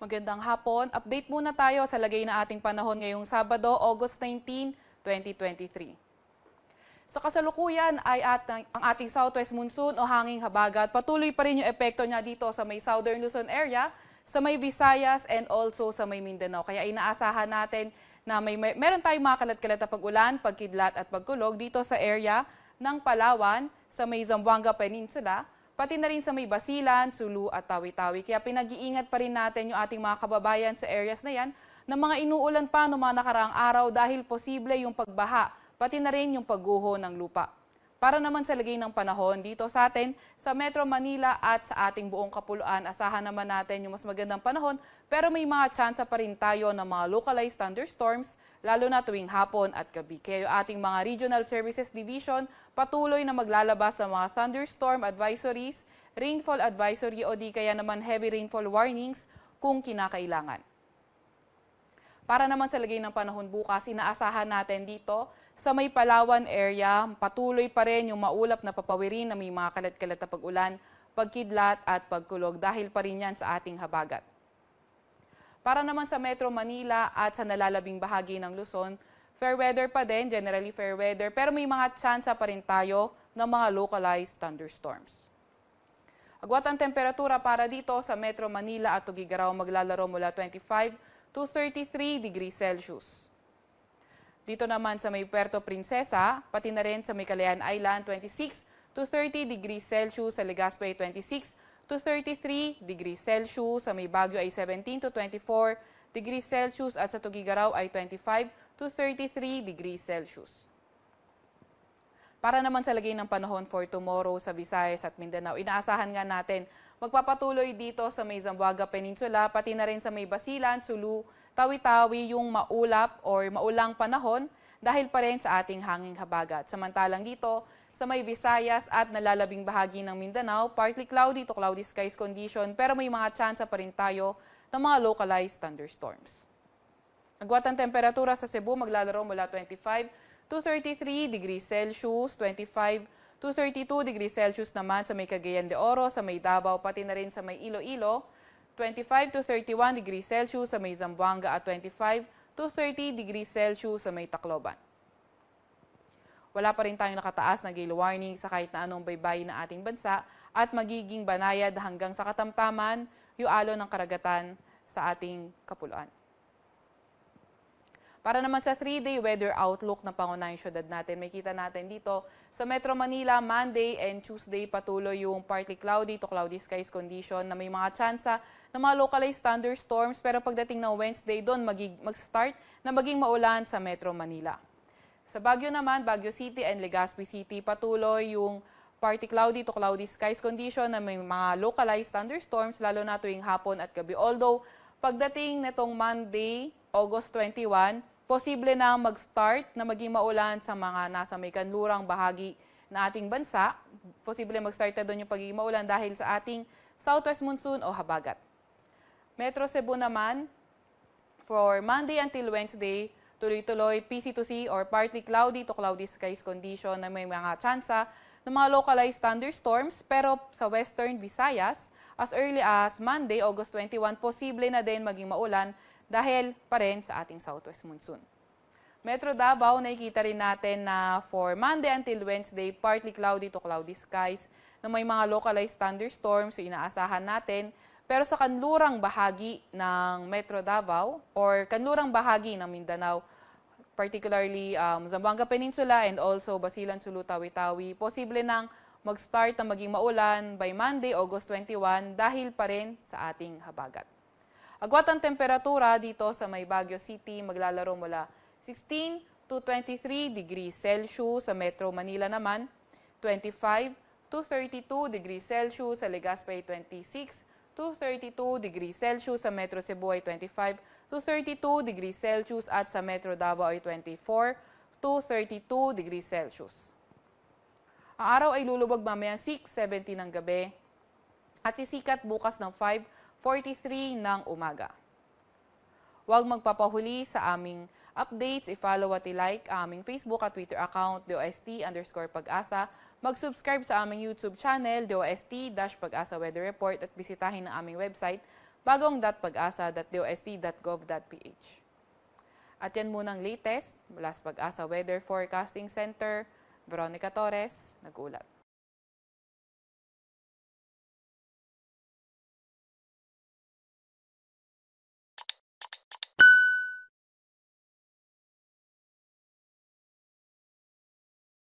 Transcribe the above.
Magandang hapon. Update muna tayo sa lagay na ating panahon ngayong Sabado, August 19, 2023. Sa kasalukuyan ay ating, ang ating southwest monsoon o hanging habagat. Patuloy pa rin yung epekto niya dito sa may southern Luzon area, sa may Visayas and also sa may Mindanao. Kaya inaasahan natin na may, may meron tayong mga kalat-kalat na pag-ulan, pagkidlat at pagkulog dito sa area ng Palawan, sa may Zamboanga Peninsula, pati na rin sa may Basilan, Sulu at Tawi-Tawi. Kaya pinag-iingat pa rin natin yung ating mga kababayan sa areas na yan na mga inuulan pa noong mga nakaraang araw dahil posible yung pagbaha, pati na rin yung pagguho ng lupa para naman sa lagay ng panahon dito sa atin sa Metro Manila at sa ating buong kapuluan. Asahan naman natin yung mas magandang panahon pero may mga tsansa pa rin tayo ng mga localized thunderstorms lalo na tuwing hapon at gabi. Kaya yung ating mga Regional Services Division patuloy na maglalabas ng mga thunderstorm advisories, rainfall advisory o di kaya naman heavy rainfall warnings kung kinakailangan. Para naman sa lagay ng panahon bukas, inaasahan natin dito sa may Palawan area, patuloy pa rin yung maulap na papawirin na may mga kalat-kalat na pag-ulan, pagkidlat at pagkulog dahil pa rin yan sa ating habagat. Para naman sa Metro Manila at sa nalalabing bahagi ng Luzon, fair weather pa din, generally fair weather, pero may mga tsansa pa rin tayo ng mga localized thunderstorms. Agwat ang temperatura para dito sa Metro Manila at Tugigaraw maglalaro mula 25 to 33 degrees Celsius. Dito naman sa may Puerto Princesa, pati na rin sa may Calayan Island, 26 to 30 degrees Celsius. Sa Legazpi, 26 to 33 degrees Celsius. Sa may Baguio ay 17 to 24 degrees Celsius. At sa Tugigaraw ay 25 to 33 degrees Celsius. Para naman sa lagay ng panahon for tomorrow sa Visayas at Mindanao, inaasahan nga natin magpapatuloy dito sa may Zamboanga Peninsula, pati na rin sa may Basilan, Sulu, Tawi-Tawi yung maulap or maulang panahon dahil pa rin sa ating hanging habagat. Samantalang dito, sa may Visayas at nalalabing bahagi ng Mindanao, partly cloudy to cloudy skies condition pero may mga chance pa rin tayo ng mga localized thunderstorms. Agwat ang temperatura sa Cebu maglalaro mula 25 to 33 degrees Celsius, 25 to 32 degrees Celsius naman sa may Cagayan de Oro, sa may Davao, pati na rin sa may Iloilo, 25 to 31 degrees Celsius sa may Zamboanga at 25 to 30 degrees Celsius sa may Tacloban. Wala pa rin tayong nakataas na gale warning sa kahit na anong baybayin na ating bansa at magiging banayad hanggang sa katamtaman, yung alo ng karagatan sa ating kapuluan. Para naman sa 3-day weather outlook ng pangunahing syudad natin, makita natin dito sa Metro Manila, Monday and Tuesday patuloy yung partly cloudy to cloudy skies condition na may mga tsansa ng mga localized thunderstorms pero pagdating ng Wednesday doon mag-start na maging maulan sa Metro Manila. Sa Baguio naman, Baguio City and Legazpi City patuloy yung party cloudy to cloudy skies condition na may mga localized thunderstorms lalo na tuwing hapon at gabi. Although Pagdating nitong Monday, August 21, posible na mag-start na maging maulan sa mga nasa may kanlurang bahagi na ating bansa. Posible mag-start na doon yung pagiging maulan dahil sa ating southwest monsoon o habagat. Metro Cebu naman, for Monday until Wednesday, tuloy-tuloy PC to C or partly cloudy to cloudy skies condition na may mga tsansa ng mga localized thunderstorms pero sa western Visayas, as early as Monday, August 21, posible na din maging maulan dahil pa rin sa ating southwest monsoon. Metro Davao, nakikita rin natin na for Monday until Wednesday, partly cloudy to cloudy skies na may mga localized thunderstorms so inaasahan natin. Pero sa kanlurang bahagi ng Metro Davao or kanlurang bahagi ng Mindanao, particularly um, Zamboanga Peninsula and also Basilan, Sulu, Tawi-Tawi, posible nang mag-start na maging maulan by Monday, August 21 dahil pa rin sa ating habagat. Agwat ang temperatura dito sa may Baguio City maglalaro mula 16 to 23 degrees Celsius sa Metro Manila naman, 25 to 32 degrees Celsius sa Legazpi 26 to 32 degrees Celsius, sa Metro Cebu ay 25 to 32 degrees Celsius at sa Metro Davao ay 24 to 32 degrees Celsius. Ang araw ay lulubog mamaya 6.70 ng gabi at sisikat bukas ng 5.43 ng umaga. Huwag magpapahuli sa aming updates. I-follow at i-like aming Facebook at Twitter account, DOST underscore pag-asa. Mag-subscribe sa aming YouTube channel, DOST-Pag-asa Weather Report at bisitahin ang aming website, bagong.pagasa.dost.gov.ph. asadostgovph At yan munang latest mula sa Pag-asa Weather Forecasting Center, Veronica Torres, nagulat.